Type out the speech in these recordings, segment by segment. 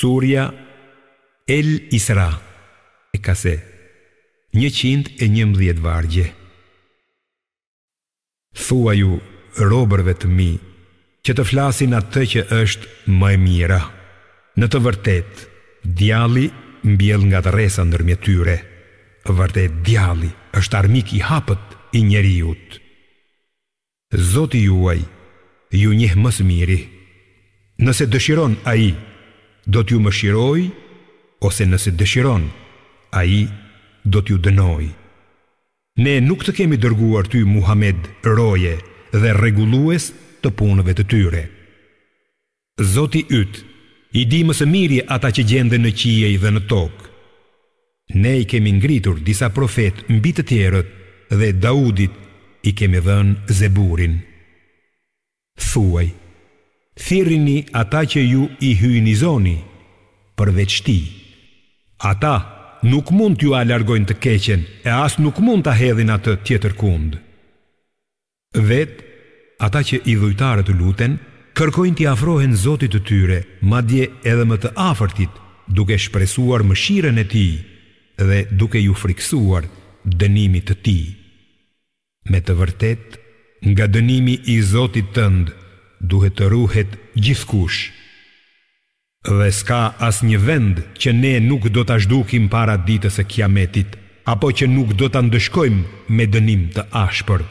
Surja El Isra e kase 111 vargje Thua ju robërve të mi që të flasin atë që është më e mira Në të vërtet, djali mbjell nga të resa nërmjet tyre Vërtet, djali është armik i hapët i jut Zoti juaj, ju njëhë mësë miri Nëse dëshiron a i do t'ju më shiroj, ose nëse dëshiron, a i do t'ju dënoj. Ne nuk të kemi dërguar ty Muhammed roje dhe regulues të punëve të tyre. Zoti ytë, i di më së miri ata që gjende në qiej dhe në tokë. Ne i kemi ngritur disa profet mbi të tjerët dhe Daudit i kemi dhenë zeburin. thuaj, Thirini ata që ju i hyjnizoni Përveç ti Ata nuk mund t'ju alargojnë të keqen E as nuk mund t'a hedhin atë tjetër kund Vet, ata që i dhujtare të luten Kërkojnë t'i afrohen zotit të tyre Madje edhe më të afertit Duke shpresuar mëshiren e ti Dhe duke ju friksuar dënimit të ti Me të vërtet nga dënimi i zotit tëndë duhet të ruhet gjithkush. Dhe s'ka as një vend që ne nuk do t'a shdukim para ditës e kiametit, apo që nuk do t'a ndëshkojmë me dënim të ashpër.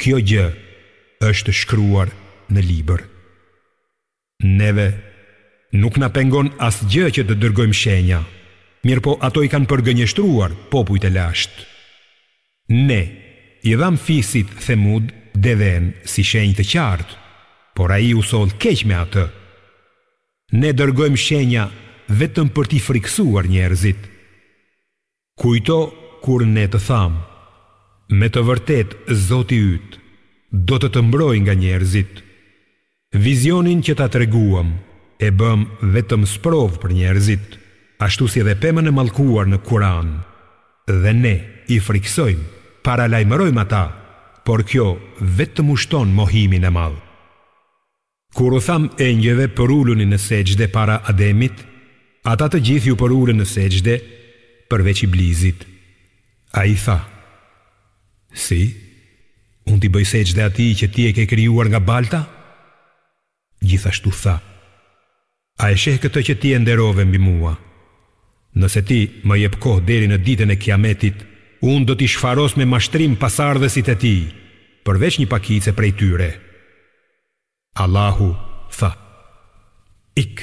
Kjo gjë është shkruar në liber. Neve, nuk na pengon as gjë që të dërgojmë shenja, mirë po ato i kanë përgënjështruar popujt e lasht. Ne, i dham fisit themud, deven si shenjë të qartë, por ai i sol keq me atë. Ne dërgojmë shenja vetëm për t'i friksuar njerëzit. Kujto kur ne të thamë, me të vërtet Zoti yt do të të mbrojë nga njerëzit. Vizionin që ta treguam e bëm vetëm sprov për njerëzit, ashtu si edhe pemën e mallkuar në Kur'an. Dhe ne i friksojmë, para lajmërojmë ata, por kjo vetëm ushton mohimin e madh. Kur u tham engjëve për uluni në sejgjde para Ademit, ata të gjithju për ulen në sejgjde përveç i blizit. A i tha, Si, unë t'i bëj sejgjde ati që ti e ke kryuar nga balta? Gjithashtu tha, A e shekë këtë që ti e nderove mbi mua? Nëse ti më jep kohë deri në ditën e kiametit, unë do t'i shfaros me mashtrim pasardhësit e ti, përveç një pakice prej tyre. Përveç një pakice prej tyre. Allahu tha Ik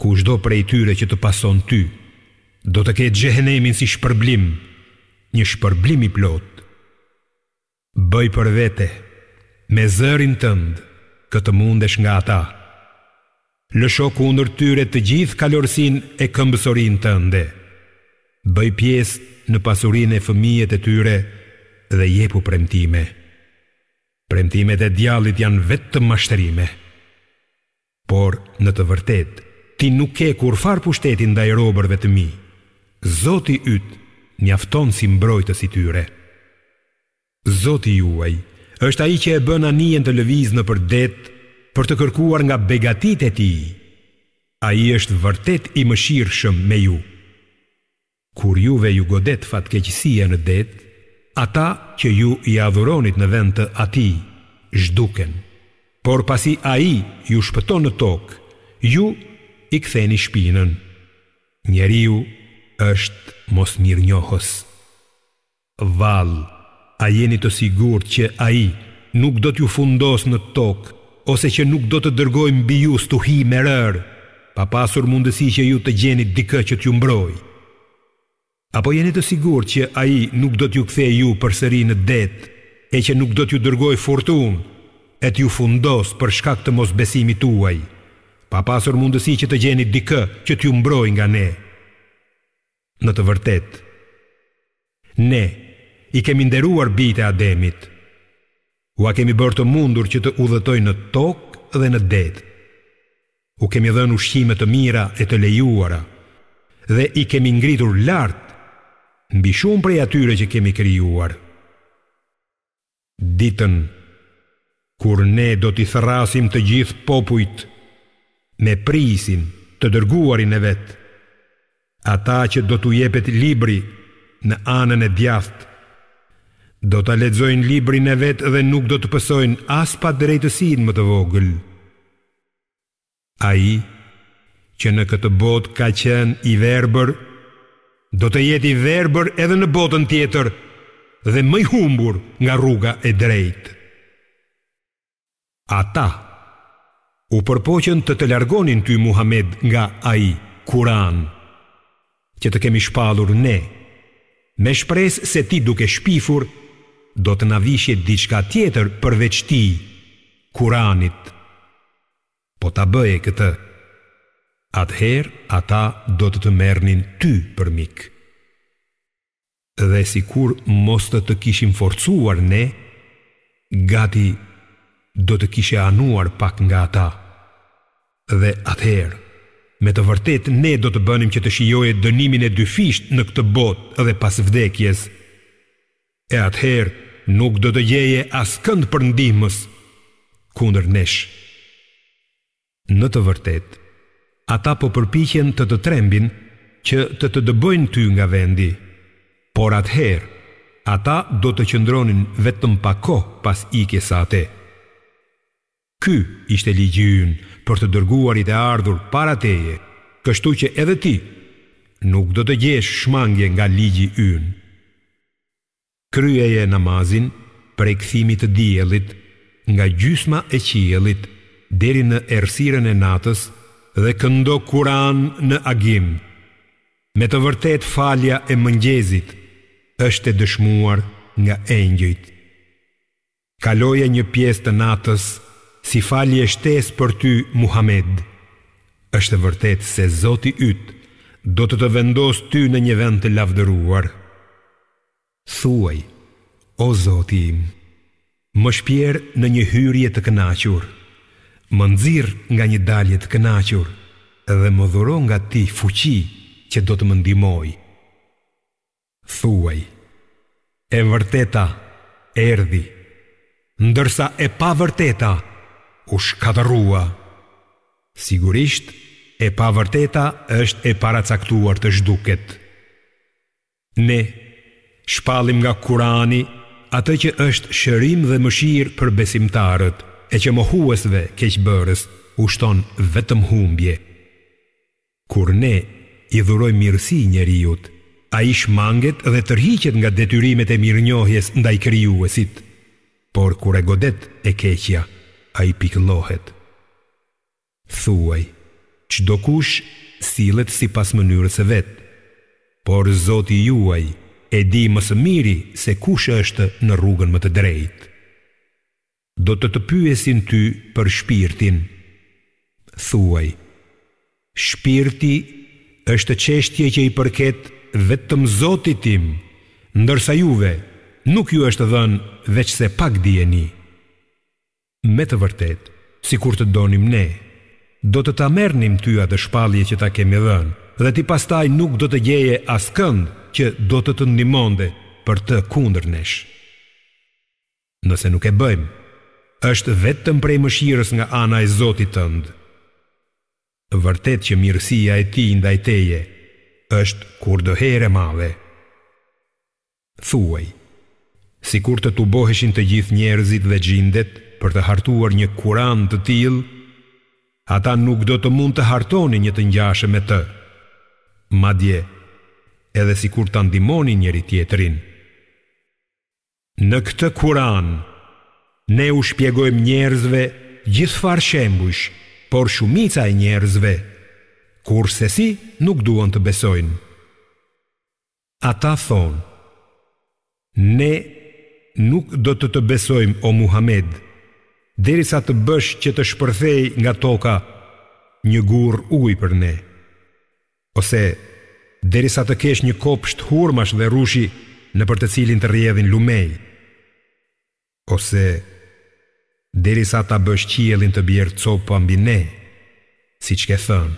Ku shdo prej tyre që të pason ty Do të ketë gjehenemin si shpërblim Një shpërblim i plot Bëj për vete Me zërin tënd Këtë mundesh nga ata Lësho ndër tyre të gjithë kalorësin e këmbësorin tënde Bëj pjesë në pasurin e fëmijet e tyre dhe jepu premtime Bëj pjesë në pasurin e fëmijet e tyre Premtimet e djallit janë vetë mashtërime. Por, në të vërtet, ti nuk ke kur farë pushtetin dhe i robërve të mi. Zoti ytë njafton si mbrojtës i tyre. Zoti juaj, është aji që e bën anijen të lëviz në përdet për të kërkuar nga begatit e ti. Aji është vërtet i mëshirë shëm me ju. Kur juve ju godet fatkeqësia në detë, ata që ju i adhuronit në vend të ati, zhduken. Por pasi a i ju shpëton në tokë, ju i ktheni shpinën. Njeriu është mos mirë njohës. Val, a jeni të sigur që a i nuk do t'ju fundos në tokë, ose që nuk do të dërgojmë bi ju stuhi me rërë, pa pasur mundësi që ju të gjenit dikë që t'ju mbrojë. Apo jeni të sigur që i nuk do t'ju kthej ju për sëri në det, e që nuk do t'ju dërgoj furtun, e t'ju fundos për shkak të mos besimi tuaj, pa pasur mundësi që të gjeni dikë që t'ju mbroj nga ne. Në të vërtet, ne i kemi nderuar bite ademit, u a kemi bërë të mundur që të udhëtoj në tokë dhe në det, U kemi dhenë ushqime të mira e të lejuara, dhe i kemi ngritur lartë mbi shumë prej atyre që kemi krijuar. Ditën kur ne do t'i thrasim të gjithë popujt me prisin të dërguarin e vet, ata që do t'u jepet libri në anën e djathtë do ta lexojnë librin e vet dhe nuk do të pësojnë as pa drejtësinë më të vogël. Ai që në këtë botë ka qenë i verbër do të jeti i verbër edhe në botën tjetër dhe më i humbur nga rruga e drejtë. Ata u përpoqen të të largonin ty Muhammed nga ai Kur'an që të kemi shpallur ne me shpresë se ti duke shpifur do të na vishje diçka tjetër përveç ti Kur'anit. Po ta bëje këtë Ather ata do të të merrnin ty për mik. Dhe sikur mos të të kishim forcuar ne, gati do të kishe anuar pak nga ata. Dhe ather, me të vërtetë ne do të bënim që të shijoje dënimin e dyfisht në këtë botë dhe pas vdekjes. E ather nuk do të gjeje askënd për ndihmës kundër nesh. Në të vërtetë ata po përpiqen të të trembin që të të dëbojnë ty nga vendi. Por atëherë, ata do të qëndronin vetëm pa kohë pas ikjes së atë. Ky ishte ligji ynë për të dërguarit e ardhur para teje, kështu që edhe ti nuk do të gjesh shmangje nga ligji ynë. Kryeje namazin për e këthimit të djelit nga gjysma e qielit deri në ersiren e natës dhe këndo Kur'an në agim. Me të vërtet falja e mëngjezit është e dëshmuar nga engjëjt. Kaloje një pjesë të natës si falje shtesë për ty Muhammed. Është vërtet se Zoti yt do të të vendos ty në një vend të lavdëruar. Thuaj, o Zoti im, më shpjer në një hyrje të kënaqur më nëzir nga një dalje të kënachur dhe më dhuro nga ti fuqi që do të më ndimoj. Thuaj, e vërteta, erdi, ndërsa e pa vërteta, u shkadrua. Sigurisht, e pa vërteta është e paracaktuar të zhduket. Ne, shpalim nga kurani, atë që është shërim dhe mëshirë për besimtarët, e që mohuesve u ushton vetëm humbje. Kur ne i dhuroj mirësi njeriut, a i shmanget dhe tërhiqet nga detyrimet e mirënjohjes ndaj kryuesit, por kur e godet e keqja, a i piklohet. Thuaj, qdo kush silet si pas mënyrës e vetë, por zoti juaj e di më së miri se kush është në rrugën më të drejtë do të të pyesin ty për shpirtin. Thuaj, shpirti është qeshtje që i përket vetëm zotit tim, ndërsa juve nuk ju është dhënë veç se pak djeni. Me të vërtet, si kur të donim ne, do të ta mernim ty atë shpalje që ta kemi dhënë, dhe ti pastaj nuk do të gjeje as kënd që do të të ndimonde për të kundër nesh. Nëse nuk e bëjmë, është vetëm prej mëshirës nga ana e Zotit tënd. Vërtet që mirësia e ti nda i teje, është kur dëhere madhe. Thuaj, si kur të të boheshin të gjithë njerëzit dhe gjindet për të hartuar një kuran të til, ata nuk do të mund të hartoni një të njashë me të. Madje, edhe si kur të andimoni njeri tjetërin. Në këtë kuranë, ne u shpjegojmë njerëzve gjithfar shembush, por shumica e njerëzve, kur se si nuk duon të besojnë. Ata thonë, ne nuk do të të besojmë o Muhammed, derisa sa të bësh që të shpërthej nga toka një gur uj për ne, ose derisa sa të kesh një kopsht hurmash dhe rushi në për të cilin të rjedhin lumej, ose Deri sa ta bësh qielin të bjerë copë për mbi ne Si që ke thënë,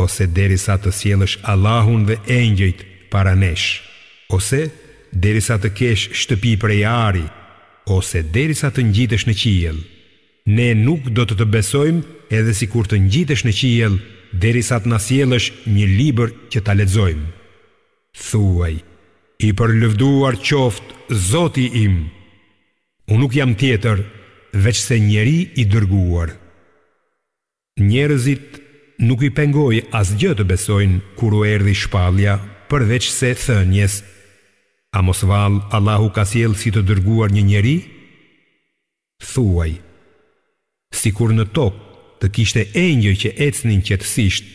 Ose deri sa të sjellësh Allahun dhe engjëjt para nesh Ose deri sa të kesh shtëpi prej ari Ose deri sa të njitësh në qiel Ne nuk do të të besojmë edhe si kur të njitësh në qiel Deri sa të nësielësh një liber që të lexojmë. Thuaj, i lëvduar qoftë zoti im Unë nuk jam tjetër veç se njeri i dërguar. Njerëzit nuk i pengoj as gjë të besojnë kur u erdi shpalja, përveç se thënjes. A mos val, Allahu ka siel si të dërguar një njeri? Thuaj, si kur në tokë të kishte engjë që ecnin qëtësisht,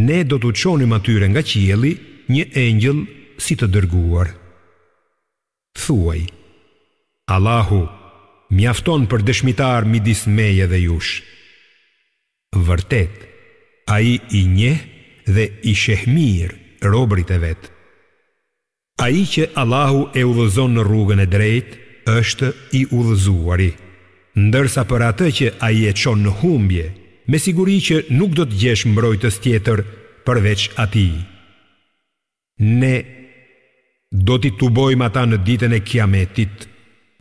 ne do të qonim atyre nga qieli një engjëll si të dërguar. Thuaj, Allahu, Allahu, mjafton për dëshmitar midis meje dhe jush. Vërtet, a i i nje dhe i shehmir robrit e vetë. A i që Allahu e udhëzon në rrugën e drejt, është i udhëzuari. Ndërsa për atë që a i e qonë në humbje, me siguri që nuk do të gjesh mbrojtës tjetër përveç ati. Ne do t'i tubojmë ata në ditën e kiametit,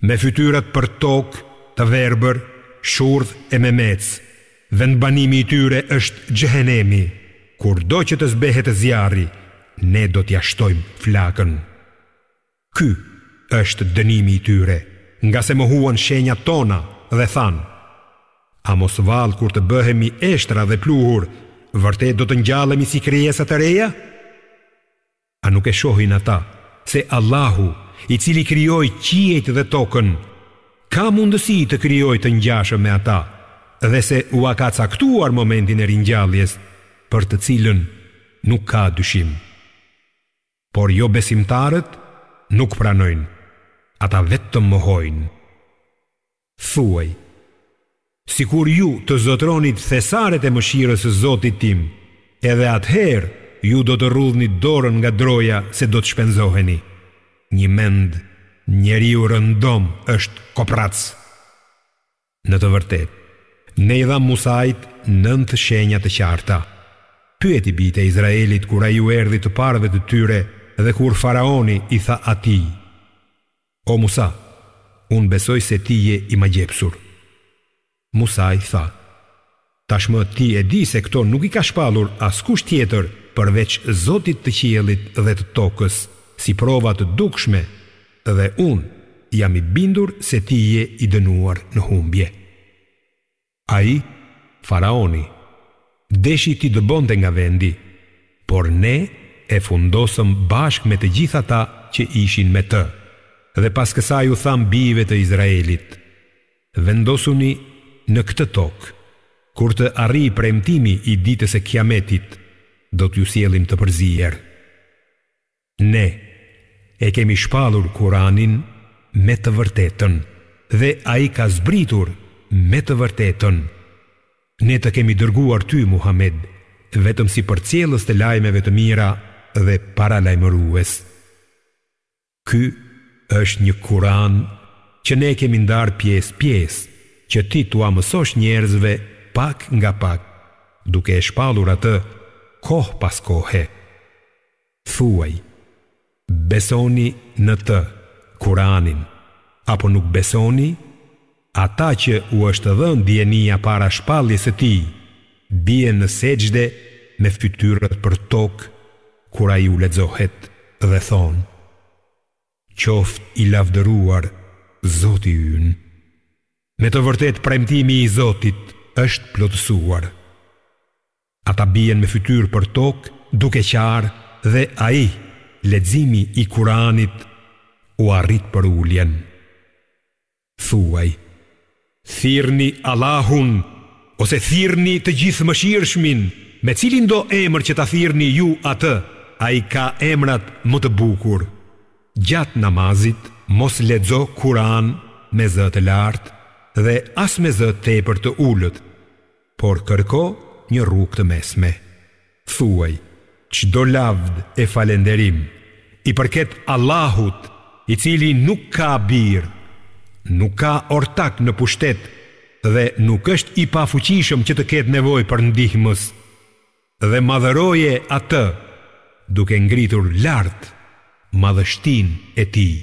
me fytyrat për tokë, të verbër, shurdh e me mecë. Vendbanimi i tyre është gjehenemi, kur do që të zbehet e zjari, ne do t'ja shtojmë flakën. Ky është dënimi i tyre, nga se më huan shenja tona dhe thanë, a mos valë kur të bëhemi eshtra dhe pluhur, vërtet do të njallemi si kryesat të reja? A nuk e shohin ata, se Allahu, i cili krijoi qiejt dhe tokën, ka mundësi të krijojë të ngjashëm me ata, dhe se u ka caktuar momentin e ringjalljes, për të cilën nuk ka dyshim. Por jo besimtarët nuk pranojnë, ata vetëm mohojnë. Thuaj, si kur ju të zotronit thesaret e mëshirës e zotit tim, edhe atëherë ju do të rudhni dorën nga droja se do të shpenzoheni një mend, njeri u rëndom është kopratës. Në të vërtet, ne i dha Musajt nënt shenjat të qarta. Pyeti bitë e Izraelit kura ju erdi të parëve të tyre dhe kur faraoni i tha ati. O Musa, unë besoj se ti je i ma gjepsur. Musa i tha, tashmë ti e di se këto nuk i ka shpalur as kusht tjetër përveç zotit të qielit dhe të tokës, si provat të dukshme dhe unë jam i bindur se ti je i dënuar në humbje. A i, faraoni, deshi ti dëbonde nga vendi, por ne e fundosëm bashk me të gjitha ta që ishin me të, dhe pas kësa ju tham bive të Izraelit, vendosuni në këtë tokë, kur të arri premtimi i ditës e kiametit, do t'ju sielim të përzijer. Ne, e kemi shpalur kuranin me të vërtetën dhe a i ka zbritur me të vërtetën. Ne të kemi dërguar ty, Muhammed, vetëm si për cjellës të lajmeve të mira dhe para lajmërues. Ky është një kuran që ne kemi ndarë pjesë pjesë që ti të amësosh njerëzve pak nga pak, duke e shpalur atë kohë pas kohë. Thuaj, besoni në të Kur'anin apo nuk besoni ata që u është dhënë djenia para shpaljes e tij bie në seqde me fytyrët për tokë kur ai u lexohet dhe thon qoft i lavdëruar Zoti yn. Me të vërtet premtimi i Zotit është plotësuar. Ata bien me fytyrë për tokë, duke qarë dhe ai ledzimi i kuranit u arrit për ulljen. Thuaj, thirni Allahun, ose thirni të gjithë më shirëshmin, me cilin do emër që ta thirni ju atë, a i ka emrat më të bukur. Gjatë namazit, mos ledzo kuran me zëtë lartë dhe as me zëtë te për të ullët, por kërko një rrug të mesme. Thuaj, thuaj, qdo lavd e falenderim I përket Allahut i cili nuk ka birë Nuk ka ortak në pushtet dhe nuk është i pafuqishëm që të ketë nevojë për ndihmës dhe madhëroje atë duke ngritur lart madhështinë e tij